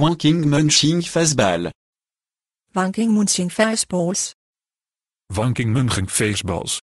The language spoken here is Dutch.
Wanking Munching Fastball. Wanking Munching Fastballs. Wanking Munching Fastballs.